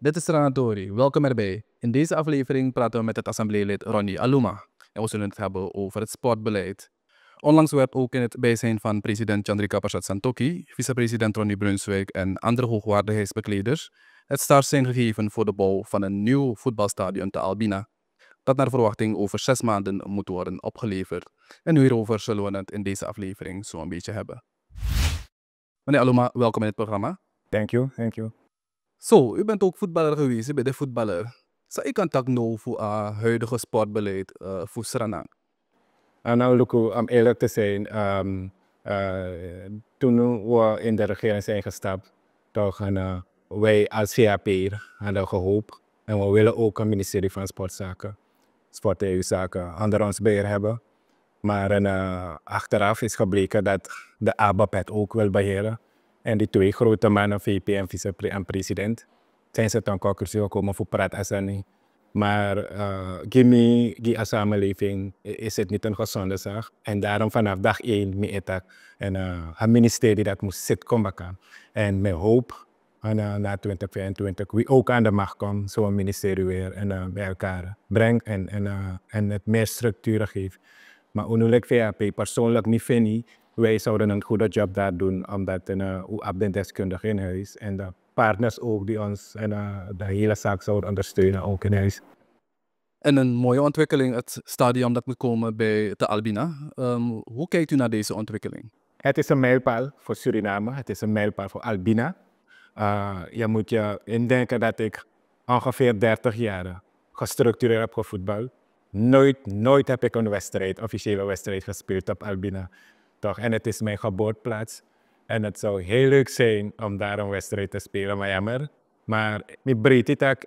Dit is Ranatori, welkom erbij. In deze aflevering praten we met het assembleelid Ronnie Aluma en we zullen het hebben over het sportbeleid. Onlangs werd ook in het bijzijn van president Chandrika Prasad Santokhi, vicepresident Ronnie Brunswijk en andere hoogwaardigheidsbekleders het start gegeven voor de bouw van een nieuw voetbalstadion te Albina, dat naar verwachting over zes maanden moet worden opgeleverd. En hierover zullen we het in deze aflevering zo'n beetje hebben. Meneer Aluma, welkom in het programma. Thank you, thank you. Zo, u bent ook voetballer geweest, u bent een voetballer. Zou ik contact nou voor uh, huidige sportbeleid uh, voor Suriname? Uh, ah, nou, om eerlijk te zijn, ehm, eh, toen we in de regering zijn gestapt, toch een, eh, wij als VHP hadden gehoopt en we willen ook een ministerie van Sportzaken, Sport EU-zaken, onder ons beheer hebben. Maar en, achteraf is gebleken dat de ABAP het ook wil beheren. En die twee grote mannen, VP en vice-president, zijn ze tot conclusie gekomen voor Maar uh, gimme, die samenleving is het niet een gezonde zaak. En daarom vanaf dag één, mijn etak, en uh, het ministerie dat moet zit komen. En mijn hoop, en, eh, na 2025, wie ook aan de macht komt, zo'n ministerie weer en, uh, bij elkaar brengt en, en, en het meer structuren geeft. Maar onnodig VAP persoonlijk niet vind wij zouden een goede job daar doen, omdat een eh, deskundige in huis en de partners ook die ons en eh, de hele zaak zouden ondersteunen ook in huis. En een mooie ontwikkeling, het stadium dat moet komen bij de Albina. Ehm, hoe kijkt u naar deze ontwikkeling? Het is een mijlpaal voor Suriname, het is een mijlpaal voor Albina. Eh, je moet je indenken dat ik ongeveer 30 jaar gestructureerd heb gevoetbal. Nooit, nooit heb ik een wedstrijd, officiële wedstrijd gespeeld op Albina. Toch? En het is mijn geboorteplaats. En het zou heel leuk zijn om daar een wedstrijd te spelen, maar jammer. Maar ik breed dat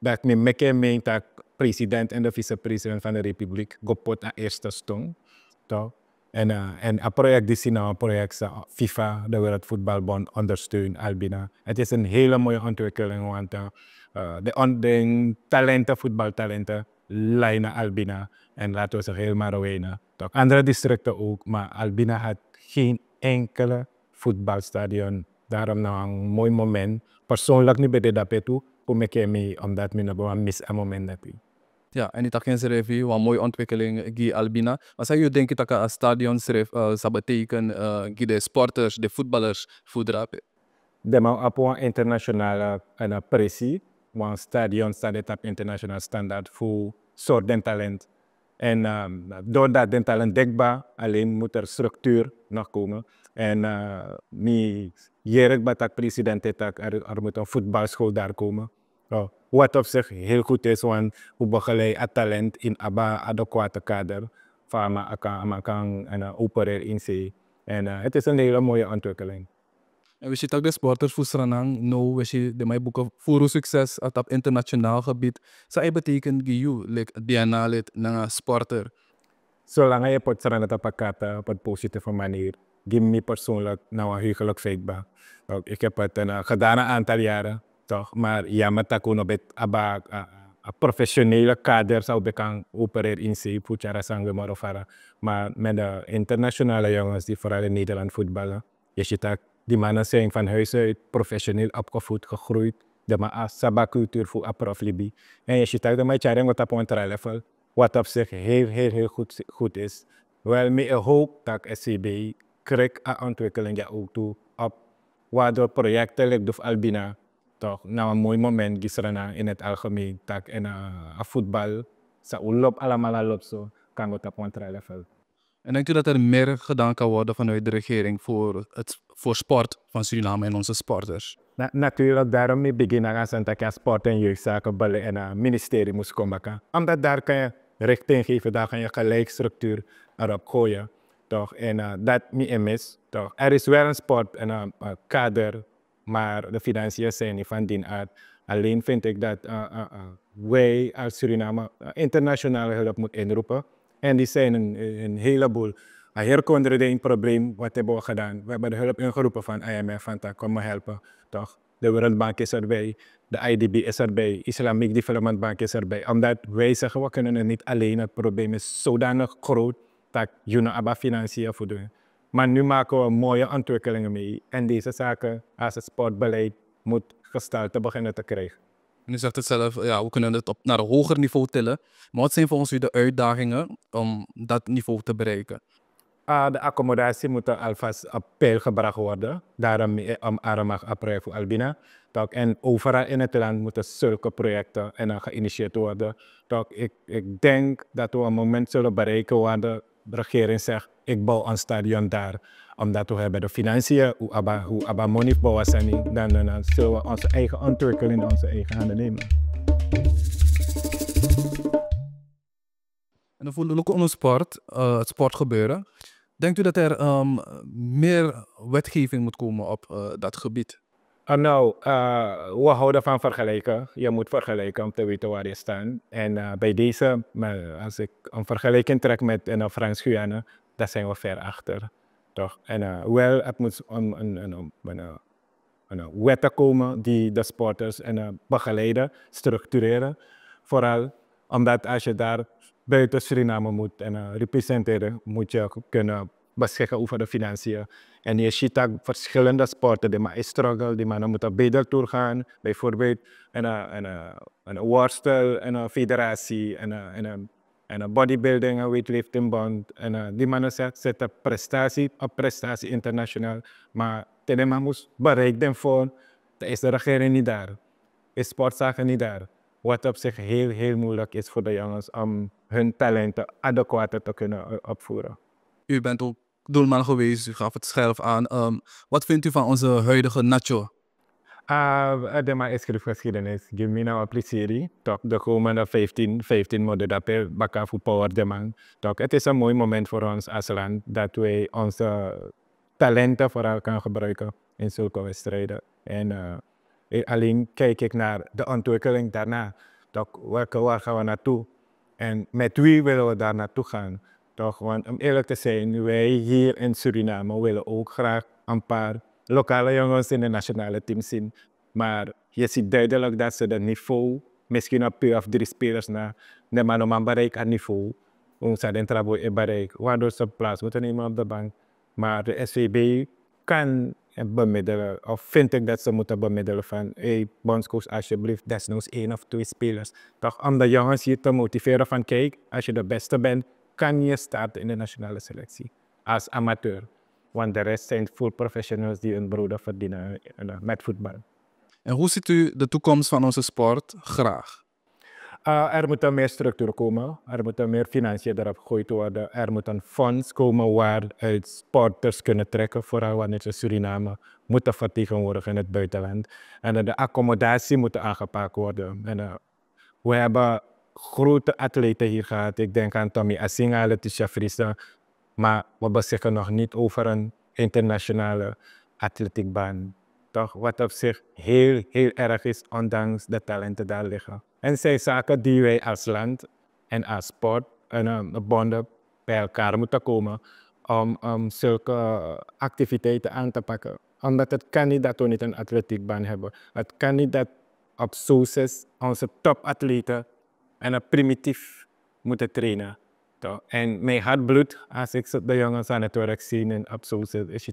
dat ik mekke president en de vicepresident van de republiek gepot aan eerste stond. Toch? En, uh, en een project die zien nou, een project uh, FIFA, de Wereldvoetbalbond, ondersteunt Albina. Het is een hele mooie ontwikkeling, want uh, de, on, de talenten, voetbaltalenten, lijnen Albina en laten we zeggen helemaal Rowena. Andere districten ook, maar Albina had geen enkele voetbalstadion. Daarom nog een mooi moment. Persoonlijk niet bij de toe, kom ik mee, omdat we nog een mis een moment hebben. Ja, en dat is een wat mooie ontwikkeling, Guy Albina. Wat zou je denken dat een stadion uh, zou betekenen, uh, de sporters, de voetballers, voor de Dapetu? De man op een internationale eh, pressie want stadion staat het internationaal standaard voor soort En um, ehm, door dat talent denkbaar, alleen moet er structuur nog komen. En eh, niet uh, Jerek Batak, president, er, er moet een voetbalschool daar komen. Oh, wat op zich heel goed is, want we begeleiden het talent in een adequate kader. Van een kan en opereren in zee. En uh, het is een hele mooie ontwikkeling. En we zien ook de sporters voor Sranang, nou, we zien de mij boeken voor succes op internationaal gebied. betekenen betekent je like DNA lid, na sporter. Zolang je pot Sranang op eh, op een positieve manier, geef me persoonlijk nou een heugelijk feedback. Ik heb het uh, gedaan een aantal jaren, toch? Maar ja, met dat kon op het eh, professionele kader zou ik kan opereren in zee, Puchara morofara, Maar met de internationale jongens die vooral in Nederland voetballen, je ziet dat die mannen zijn van huis uit professioneel opgevoed, gegroeid. De ma'a sabacultuur voor aproflibi. En je ziet ook dat mijn charing wat op een level, wat op zich heel, heel, heel goed, goed is. Wel, met een hoop dat SCB krijgt aan ontwikkeling ja ook toe op, waardoor projecten like Dof Albina toch na een mooi moment gisteren in het algemeen tak en uh, voetbal sa ulop allemaal loopt zo kan het op een level. En denkt u dat er meer gedaan kan worden vanuit de regering voor het voor sport van Suriname en onze sporters. natuurlijk, daarom beginnen aan je Sport en Jeugdzaken en uh, eh, ministerie moest komen. Omdat daar kan je richting geven, daar kan je gelijk structuur erop gooien. Toch? En eh, dat niet mis. Toch? Er is wel een sport en eh, een kader, maar de financiën zijn niet van die aard. Alleen vind ik dat wij als Suriname internationale hulp moeten inroepen. En die zijn een, een heleboel er een probleem, wat hebben we gedaan? We hebben de hulp ingeroepen van IMF, van daar kom me helpen, toch? De Wereldbank is erbij, de IDB is erbij, Islamic Development Bank is erbij. Omdat wij zeggen, we kunnen het niet alleen, het probleem is zodanig groot dat Juno Abba financiën doen. Maar nu maken we mooie ontwikkelingen mee en deze zaken als het sportbeleid moet gestalte beginnen te krijgen. En u zegt het zelf, ja, we kunnen het op, naar een hoger niveau tillen. Maar wat zijn voor ons de uitdagingen om dat niveau te bereiken? Ah, de accommodatie moet alvast op peil gebracht worden. Daarom eh, om Aramag April voor Albina. Toch, en overal in het land moeten zulke projecten en geïnitieerd worden. Toch, ik, ik denk dat we een moment zullen bereiken waar de regering zegt, ik bouw een stadion daar. Omdat we hebben de financiën, hoe Abba, hoe Abba bouwen zijn, dan, dan, zullen we onze eigen ontwikkeling in onze eigen handen nemen. En dan voelde ook onder sport, uh, het sportgebeuren. Denkt u dat er ehm, meer wetgeving moet komen op eh, dat gebied? Uh, nou, uh, we houden van vergelijken. Je moet vergelijken om te weten waar je staat. En eh, bij deze, als ik een vergelijking trek met een Frans-Guyana, daar zijn we ver achter. Toch? En wel, het moet om een, wet een, wetten komen die de sporters en, begeleiden, structureren. Vooral omdat als je daar buiten Suriname moet en eh, representeren, moet je kunnen beschikken over de financiën. En je ziet ook verschillende sporten, die maar struggle, die mannen moeten beter toe gaan, bijvoorbeeld een, eh, een, eh, een, worstel, een federatie, en een, een, bodybuilding, een weightlifting band. En die mannen zetten prestatie op prestatie internationaal, maar Telema moest bereiken voor, is de regering niet daar, is sportzaken niet daar. Wat op zich heel, heel moeilijk is voor de jongens om hun talenten adequater te kunnen opvoeren. U bent ook doelman geweest, u gaf het scherp aan. Ehm, wat vindt u van onze huidige Nacho? Uh, de geschiedenis. is geschiedenis. me een Toch de komende 15, 15 maanden dat we voor power de man. Toch het is een mooi moment voor ons als land dat wij onze talenten vooral kunnen gebruiken in zulke wedstrijden. En eh, alleen kijk ik naar de ontwikkeling daarna. Toch waar gaan we naartoe? En met wie willen we daar naartoe gaan? Toch? Want om eerlijk te zijn, wij hier in Suriname willen ook graag een paar lokale jongens in het nationale team zien. Maar je ziet duidelijk dat ze dat niveau, misschien op twee of drie spelers na, nee, maar normaal bereik aan niveau. Ons hadden in bereik, waardoor ze plaats moeten nemen op de bank. Maar de SVB kan en eh, bemiddelen, eh, of vind ik dat ze moeten bemiddelen van, hé hey, bondscoach alsjeblieft, desnoods één of twee spelers. Toch om de jongens hier te motiveren van, kijk, als je de beste bent, kan je starten in de nationale selectie als amateur. Want de rest zijn full professionals die hun brood verdienen eh, met voetbal. En hoe ziet u de toekomst van onze sport graag? Eh, er moet dan meer structuur komen, er moeten meer financiën erop gegooid worden, er moet een fonds komen waaruit eh, sporters kunnen trekken, vooral wanneer ze Suriname moeten vertegenwoordigen in het buitenland. En eh, de accommodatie moet aangepakt worden. En, we hebben grote atleten hier gehad, ik denk aan Tommy Asinga, Letitia maar we beschikken nog niet over een internationale atletiekbaan. Toch? Wat op zich heel, heel erg is, ondanks de talenten daar liggen. En zij zaken die wij als land en als sport en um, bonden bij elkaar moeten komen om um, zulke eh, activiteiten aan te pakken. Omdat het kan niet dat we niet een atletiekbaan hebben. Het kan niet dat op onze topatleten en een primitief moeten trainen. Toch? En mijn hart bloedt als ik de jongens aan het werk zie en op het is je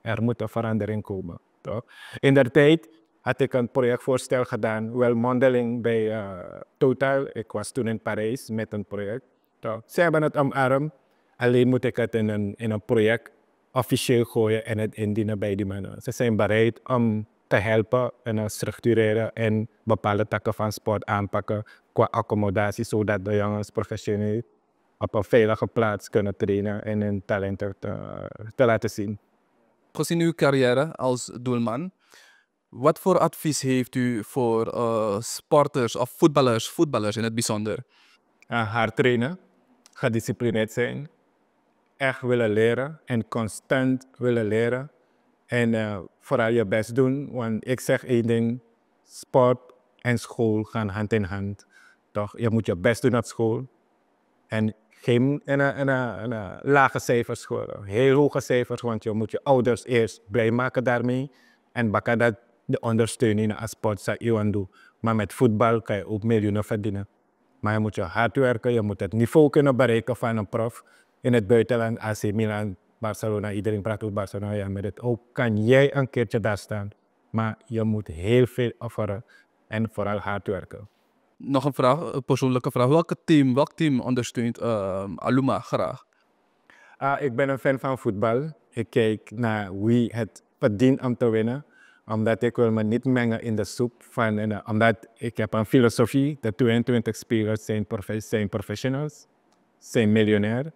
er moet een verandering komen. Toch? In de tijd had ik een projectvoorstel gedaan, wel mondeling bij uh, Total. Ik was toen in Parijs met een project. So, ze hebben het omarmd, alleen moet ik het in een, in een project officieel gooien en het indienen bij die mannen. Ze zijn bereid om te helpen en structureren en bepaalde takken van sport aanpakken qua accommodatie, zodat de jongens professioneel op een veilige plaats kunnen trainen en hun talenten te, te laten zien. Gezien uw carrière als doelman, wat voor advies heeft u voor eh, sporters of voetballers, voetballers in het bijzonder? hard trainen, gedisciplineerd zijn, echt willen leren en constant willen leren. En eh, vooral je best doen, want ik zeg één ding, sport en school gaan hand in hand. Toch? Je moet je best doen op school en geen en, een, eh, lage cijfers, heel hoge cijfers, want je moet je ouders eerst blij maken daarmee. En bakken dat de ondersteuning als sport zou je doen. Maar met voetbal kan je ook miljoenen verdienen. Maar je moet je hard werken, je moet het niveau kunnen bereiken van een prof. In het buitenland, AC Milan, Barcelona, iedereen praat over Barcelona. Ja, met het ook kan jij een keertje daar staan. Maar je moet heel veel offeren en vooral hard werken. Nog een vraag, een persoonlijke vraag. Welke team, welk team ondersteunt eh, Aluma graag? Ah, ik ben een fan van voetbal. Ik kijk naar wie het verdient om te winnen omdat ik wil me niet mengen in de soep. Van, en, eh, omdat ik heb een filosofie. De 22 spelers zijn, zijn professionals. Zijn miljonair.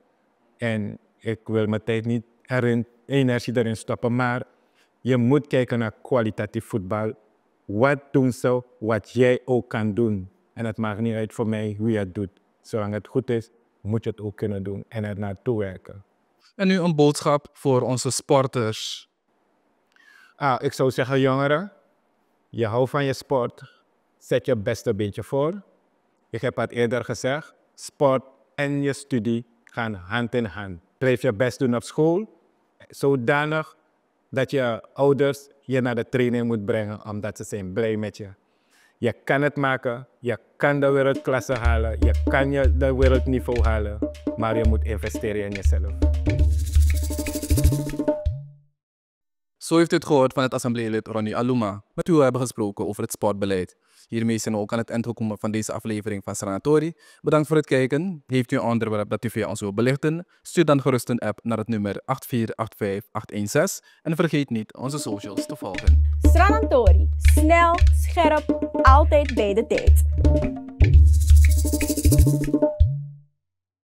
En ik wil mijn tijd niet erin, energie erin stoppen. Maar je moet kijken naar kwalitatief voetbal. Wat doen ze, wat jij ook kan doen. En het maakt niet uit voor mij wie het doet. Zolang het goed is, moet je het ook kunnen doen en er naartoe werken. En nu een boodschap voor onze sporters. Ah, ik zou zeggen, jongeren, je houdt van je sport. Zet je beste beentje voor. Ik heb het eerder gezegd, sport en je studie gaan hand in hand. Blijf je best doen op school, zodanig dat je ouders je naar de training moet brengen, omdat ze zijn blij met je. Je kan het maken, je kan de wereldklasse halen, je kan je de wereldniveau halen, maar je moet investeren in jezelf. Zo heeft u het gehoord van het assembleelid Ronnie Aluma, met wie we hebben gesproken over het sportbeleid. Hiermee zijn we ook aan het eind gekomen van deze aflevering van Sanatori. Bedankt voor het kijken. Heeft u een onderwerp dat u via ons wilt belichten? Stuur dan gerust een app naar het nummer 8485816 en vergeet niet onze socials te volgen. Sanatori. snel, scherp, altijd bij de tijd.